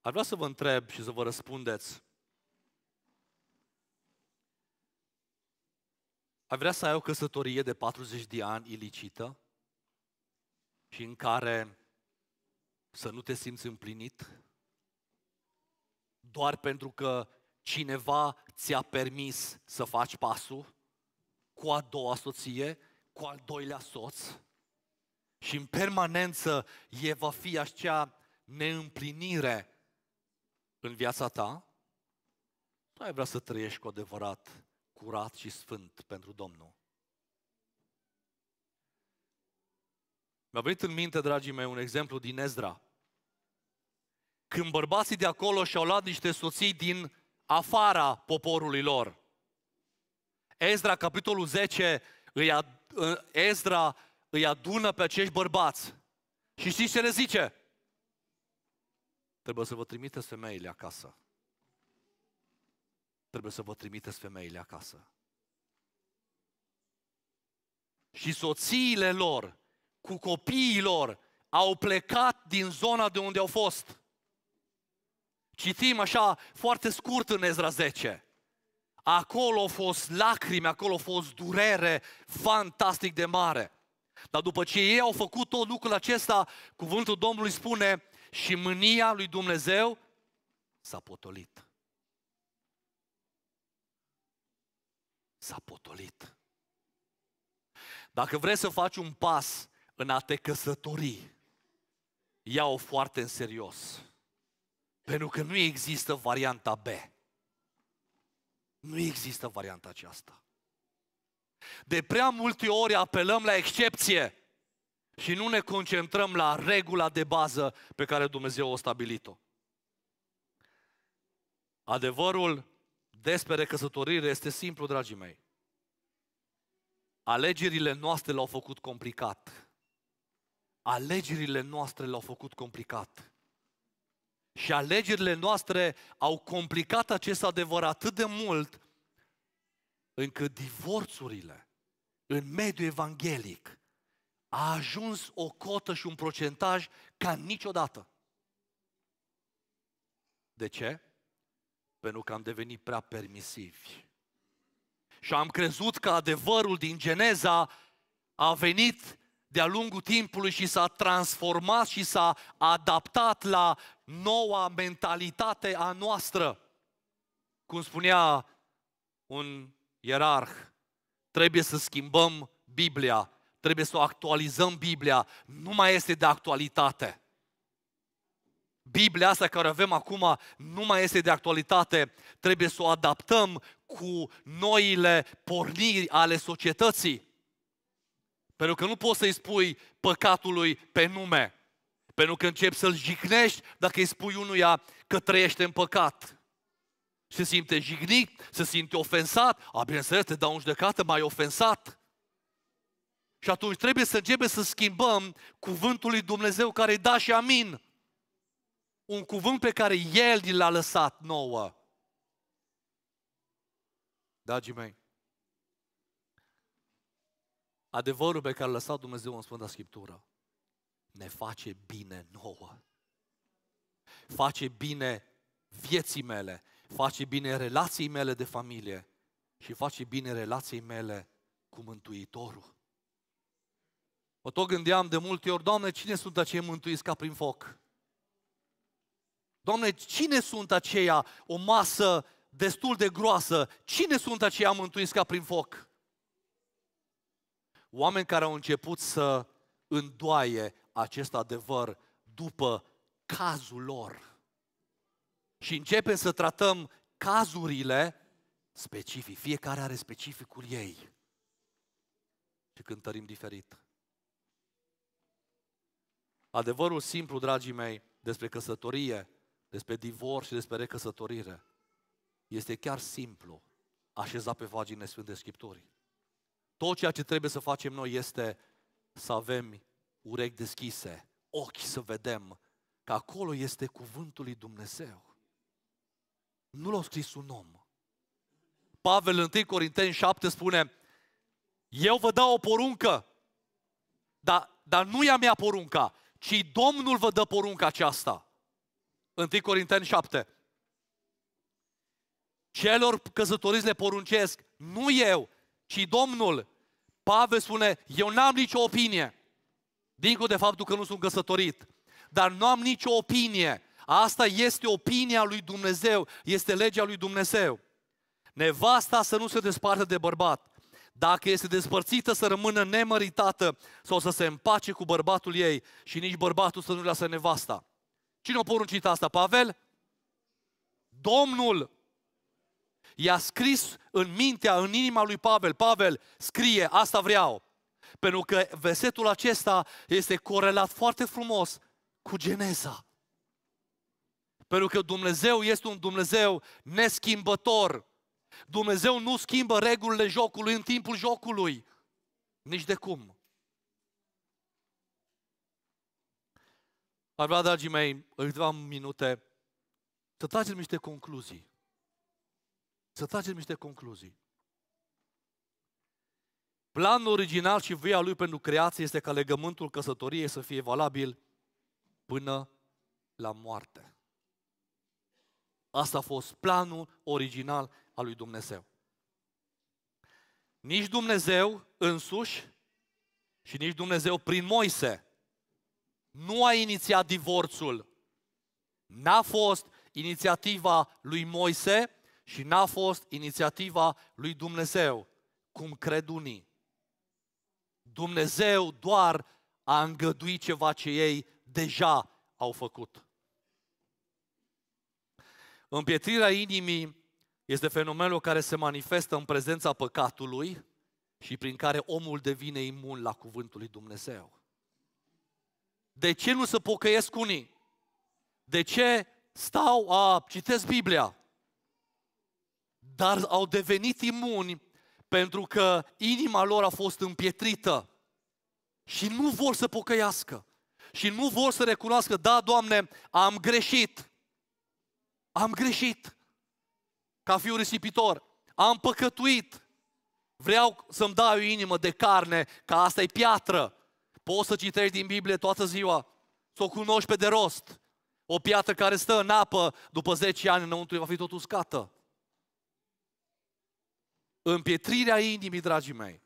Ar vrea să vă întreb și să vă răspundeți. Ar vrea să ai o căsătorie de 40 de ani ilicită și în care să nu te simți împlinit? Doar pentru că cineva ți-a permis să faci pasul cu a doua soție, cu al doilea soț și în permanență e va fi acea neîmplinire în viața ta, tu ai vrea să trăiești cu adevărat curat și sfânt pentru Domnul. Mi-a venit în minte, dragii mei, un exemplu din Ezra. Când bărbații de acolo și-au luat niște soții din afara poporului lor. Ezra, capitolul 10, îi ad, Ezra îi adună pe acești bărbați. Și știți ce le zice? Trebuie să vă trimiteți femeile acasă. Trebuie să vă trimiteți femeile acasă. Și soțiile lor, cu copiii lor, au plecat din zona de unde au fost. Citim așa foarte scurt în Ezra 10. Acolo au fost lacrimi, acolo au fost durere fantastic de mare. Dar după ce ei au făcut tot lucrul acesta, cuvântul Domnului spune și mânia lui Dumnezeu s-a potolit. S-a potolit. Dacă vrei să faci un pas în a te căsători, ia-o foarte în serios. Pentru că nu există varianta B. Nu există varianta aceasta. De prea multe ori apelăm la excepție și nu ne concentrăm la regula de bază pe care Dumnezeu o stabilit-o. Adevărul despre căsătorire este simplu, dragii mei. Alegerile noastre l-au făcut complicat. Alegerile noastre l-au făcut complicat. Și alegerile noastre au complicat acest adevăr atât de mult încât divorțurile în mediul evanghelic a ajuns o cotă și un procentaj ca niciodată. De ce? Pentru că am devenit prea permisivi. Și am crezut că adevărul din Geneza a venit de-a lungul timpului și s-a transformat și s-a adaptat la noua mentalitate a noastră. Cum spunea un ierarh, trebuie să schimbăm Biblia, trebuie să o actualizăm Biblia, nu mai este de actualitate. Biblia asta care avem acum nu mai este de actualitate, trebuie să o adaptăm cu noile porniri ale societății. Pentru că nu poți să-i spui păcatului pe nume. Pentru că începi să-l jignești dacă îi spui unuia că trăiește în păcat. Se simte jignit, se simte ofensat. A, bineînțeles, te dau un judecată, mai ofensat. Și atunci trebuie să începem să schimbăm cuvântul lui Dumnezeu care da și amin. Un cuvânt pe care El l-a lăsat nouă. Dragii mei, Adevărul pe care l-a lăsat Dumnezeu în Sfânta Scriptură ne face bine nouă. Face bine vieții mele, face bine relației mele de familie și face bine relației mele cu Mântuitorul. Mă tot gândeam de multe ori, Doamne, cine sunt acei mântuiți ca prin foc? Doamne, cine sunt aceia, o masă destul de groasă, cine sunt aceia mântuiți ca prin foc? Oameni care au început să îndoaie acest adevăr după cazul lor. Și începem să tratăm cazurile specific. Fiecare are specificul ei. Și cântărim diferit. Adevărul simplu, dragii mei, despre căsătorie, despre divorț și despre recăsătorire, este chiar simplu, așezat pe vagine Sfânte Scripturii. Tot ceea ce trebuie să facem noi este să avem urechi deschise, ochi să vedem că acolo este cuvântul lui Dumnezeu. Nu l-a scris un om. Pavel 1 Corinteni 7 spune, eu vă dau o poruncă, dar, dar nu e mea porunca, ci Domnul vă dă porunca aceasta. 1 Corinteni 7. Celor căzătoriți le poruncesc, nu eu, și Domnul, Pavel spune, eu n-am nicio opinie, dincolo de faptul că nu sunt căsătorit, dar nu am nicio opinie. Asta este opinia lui Dumnezeu, este legea lui Dumnezeu. Nevasta să nu se despartă de bărbat. Dacă este despărțită, să rămână nemăritată sau să se împace cu bărbatul ei și nici bărbatul să nu lasă nevasta. Cine a poruncit asta, Pavel? Domnul i-a scris în mintea, în inima lui Pavel. Pavel scrie, asta vreau. Pentru că versetul acesta este corelat foarte frumos cu Geneza. Pentru că Dumnezeu este un Dumnezeu neschimbător. Dumnezeu nu schimbă regulile jocului în timpul jocului. Nici de cum. Ar vrea, dragii mei, în câteva minute să tragem niște concluzii. Să tragem niște concluzii. Planul original și via lui pentru creație este ca legământul căsătoriei să fie valabil până la moarte. Asta a fost planul original al lui Dumnezeu. Nici Dumnezeu însuși și nici Dumnezeu prin Moise nu a inițiat divorțul. N-a fost inițiativa lui Moise, și n-a fost inițiativa lui Dumnezeu, cum cred unii. Dumnezeu doar a îngăduit ceva ce ei deja au făcut. Împietrirea inimii este fenomenul care se manifestă în prezența păcatului și prin care omul devine imun la cuvântul lui Dumnezeu. De ce nu se pocăiesc unii? De ce stau a citesc Biblia? dar au devenit imuni pentru că inima lor a fost împietrită și nu vor să pocăiască și nu vor să recunoască, da, Doamne, am greșit, am greșit ca fiu risipitor, am păcătuit, vreau să-mi dai o inimă de carne, ca asta e piatră. Poți să citești din Biblie toată ziua, să o cunoști pe de rost. O piatră care stă în apă, după 10 ani înăuntru va fi tot uscată. Împietrirea inimii, dragii mei,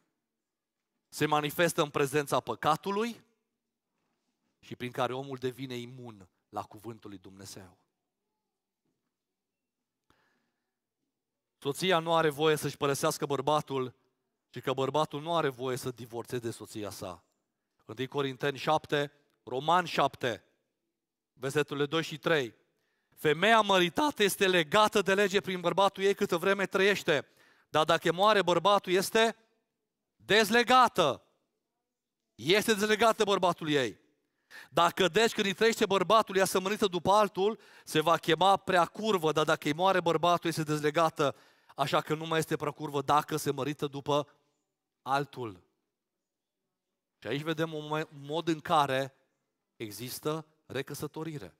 se manifestă în prezența păcatului și prin care omul devine imun la cuvântul lui Dumnezeu. Soția nu are voie să-și părăsească bărbatul și că bărbatul nu are voie să divorțeze soția sa. 1 Corinteni 7, Roman 7, versetele 2 și 3. Femeia măritată este legată de lege prin bărbatul ei câtă vreme trăiește. Dar dacă moare bărbatul, este dezlegată. Este dezlegată bărbatul ei. Dacă deci când îi trăiește bărbatul, ea sămănită după altul, se va chema prea curvă, dar dacă îi moare bărbatul, este dezlegată, așa că nu mai este prea curvă dacă se mărită după altul. Și aici vedem un mod în care există recăsătorire.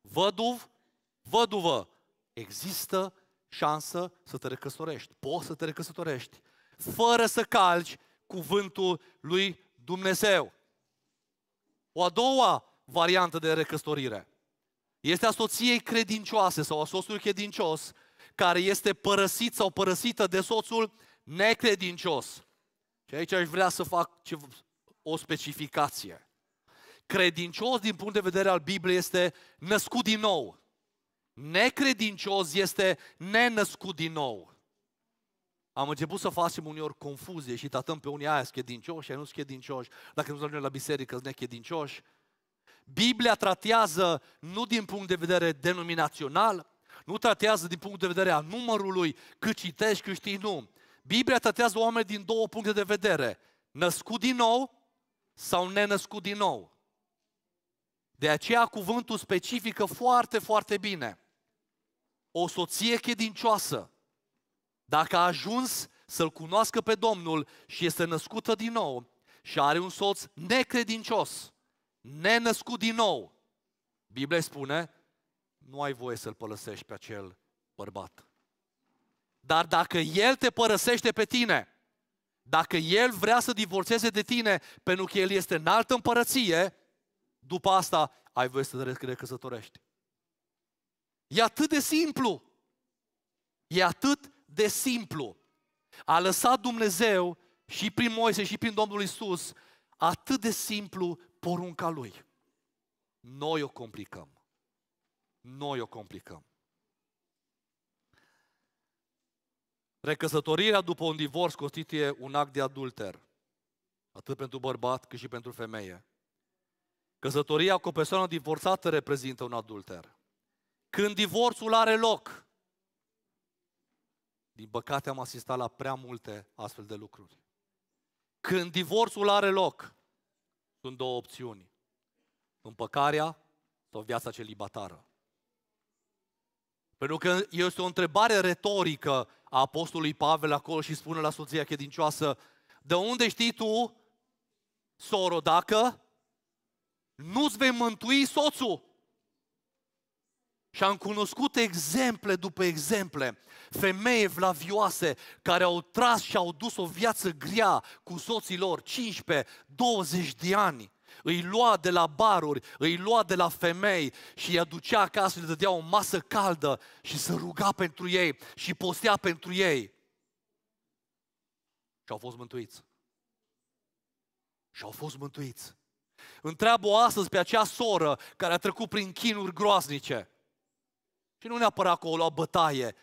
Văduv, văduvă, există șansă să te recăsătorești. Poți să te recăsătorești fără să calci cuvântul lui Dumnezeu. O a doua variantă de recăsătorire este a soției credincioase sau a soțului credincios care este părăsit sau părăsită de soțul necredincios. Și aici aș vrea să fac o specificație. Credincios din punct de vedere al Bibliei este născut din nou necredincios este nenăscut din nou. Am început să facem uneori confuzie și tatăm pe unii aia schedincioși, aia nu schedincioși. Dacă nu ajungem la biserică, sunt nechedincioși. Biblia tratează nu din punct de vedere denominațional, nu tratează din punct de vedere a numărului, cât citești, cât știi, nu. Biblia tratează oameni din două puncte de vedere. Născut din nou sau nenăscut din nou. De aceea cuvântul specifică foarte, foarte bine o soție chedincioasă, dacă a ajuns să-L cunoască pe Domnul și este născută din nou și are un soț necredincios, nenăscut din nou, Biblia spune, nu ai voie să-L părăsești pe acel bărbat. Dar dacă El te părăsește pe tine, dacă El vrea să divorțeze de tine pentru că El este în altă împărăție, după asta ai voie să te recăsătorești. E atât de simplu. E atât de simplu. A lăsat Dumnezeu și prin Moise și prin Domnul Isus atât de simplu porunca lui. Noi o complicăm. Noi o complicăm. Recăsătorirea după un divorț constituie un act de adulter, atât pentru bărbat cât și pentru femeie. Căsătoria cu o persoană divorțată reprezintă un adulter când divorțul are loc. Din păcate am asistat la prea multe astfel de lucruri. Când divorțul are loc, sunt două opțiuni. Împăcarea sau viața celibatară. Pentru că este o întrebare retorică a apostolului Pavel acolo și spune la soția chedincioasă, de unde știi tu, soro, dacă nu-ți vei mântui soțul? Și am cunoscut exemple după exemple, femei vlavioase care au tras și au dus o viață grea cu soții lor, 15, 20 de ani. Îi lua de la baruri, îi lua de la femei și îi aducea acasă, îi dădea o masă caldă și se ruga pentru ei și postea pentru ei. Și au fost mântuiți. Și au fost mântuiți. Întreabă astăzi pe acea soră care a trecut prin chinuri groaznice și nu neapărat acolo o bătaie,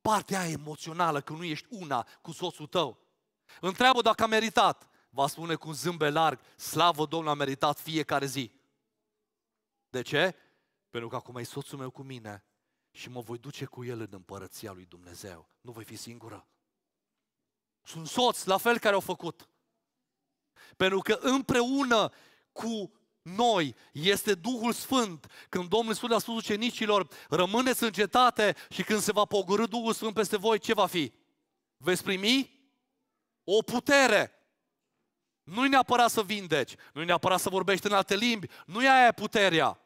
partea aia emoțională, că nu ești una cu soțul tău. Întreabă dacă a meritat. Va spune cu un zâmbet larg, slavă Domnului, a meritat fiecare zi. De ce? Pentru că acum e soțul meu cu mine și mă voi duce cu el în împărăția lui Dumnezeu. Nu voi fi singură. Sunt soți, la fel care au făcut. Pentru că împreună cu noi este Duhul Sfânt. Când Domnul Iisus le-a spus ucenicilor, rămâneți în cetate și când se va pogorâ Duhul Sfânt peste voi, ce va fi? Veți primi o putere. Nu-i neapărat să vindeci, nu-i neapărat să vorbești în alte limbi, nu-i aia puterea.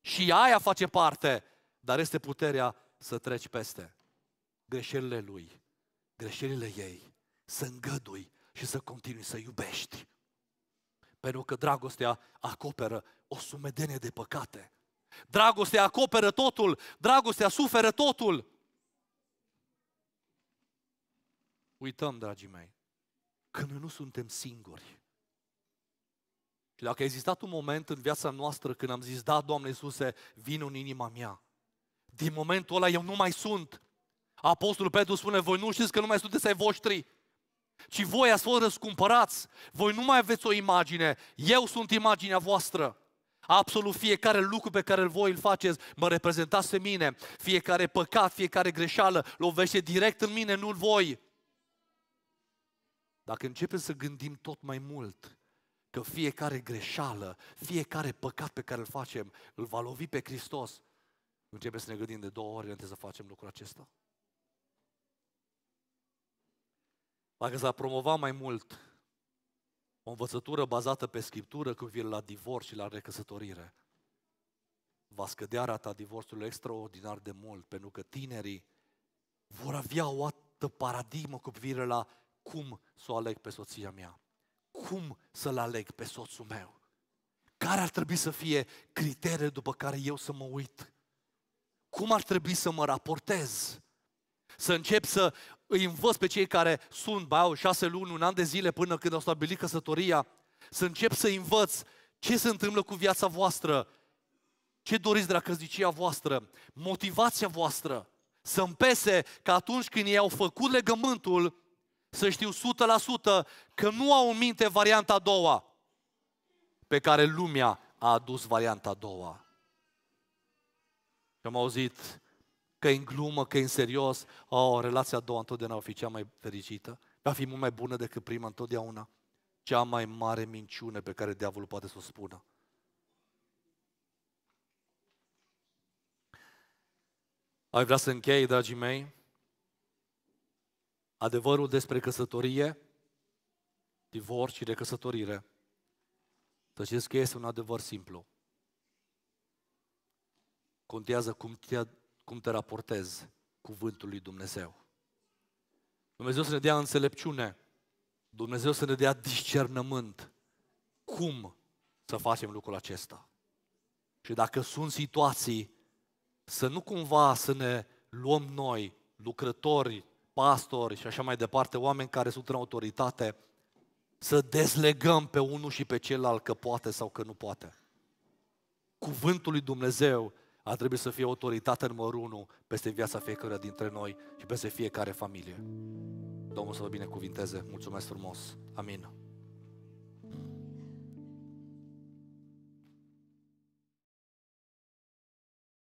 Și aia face parte, dar este puterea să treci peste greșelile lui, greșelile ei, să îngădui și să continui să iubești. Pentru că dragostea acoperă o sumedenie de păcate. Dragostea acoperă totul, dragostea suferă totul. Uităm, dragii mei, că noi nu suntem singuri. Și dacă a existat un moment în viața noastră când am zis, da, Doamne Iisuse, vin în inima mea. Din momentul ăla eu nu mai sunt. Apostolul Petru spune, voi nu știți că nu mai sunteți ai voștri ci voi ați fost răscumpărați. Voi nu mai aveți o imagine, eu sunt imaginea voastră. Absolut fiecare lucru pe care voi îl faceți, mă reprezentați pe mine. Fiecare păcat, fiecare greșeală, lovește direct în mine, nu voi. Dacă începem să gândim tot mai mult că fiecare greșeală, fiecare păcat pe care îl facem, îl va lovi pe Hristos, începem să ne gândim de două ori înainte să facem lucrul acesta. Dacă s a promovat mai mult o învățătură bazată pe Scriptură când vine la divorț și la recăsătorire, va scădea rata divorțului extraordinar de mult, pentru că tinerii vor avea o altă paradigmă cu privire la cum să o aleg pe soția mea, cum să-l aleg pe soțul meu, care ar trebui să fie criteriile după care eu să mă uit, cum ar trebui să mă raportez, să încep să îi învăț pe cei care sunt, au șase luni, un an de zile până când au stabilit căsătoria, să încep să învăț ce se întâmplă cu viața voastră, ce doriți de la căsnicia voastră, motivația voastră, să împese că atunci când ei au făcut legământul, să știu 100% că nu au în minte varianta a doua, pe care lumea a adus varianta a doua. Și am auzit că e în glumă, că e în serios, o, oh, relația a doua întotdeauna va fi cea mai fericită, va fi mult mai bună decât prima întotdeauna. Cea mai mare minciune pe care diavolul poate să o spună. Ai vrea să închei, dragii mei? Adevărul despre căsătorie, divorț și recăsătorire. Să știți că este un adevăr simplu. Contează cum te cum te raportezi cuvântul lui Dumnezeu. Dumnezeu să ne dea înțelepciune, Dumnezeu să ne dea discernământ cum să facem lucrul acesta. Și dacă sunt situații, să nu cumva să ne luăm noi, lucrători, pastori și așa mai departe, oameni care sunt în autoritate, să dezlegăm pe unul și pe celălalt că poate sau că nu poate. Cuvântul lui Dumnezeu a trebuit să fie autoritate numărul unu peste viața fiecăruia dintre noi și peste fiecare familie. Domnul să vă binecuvinteze. Mulțumesc frumos. Amin.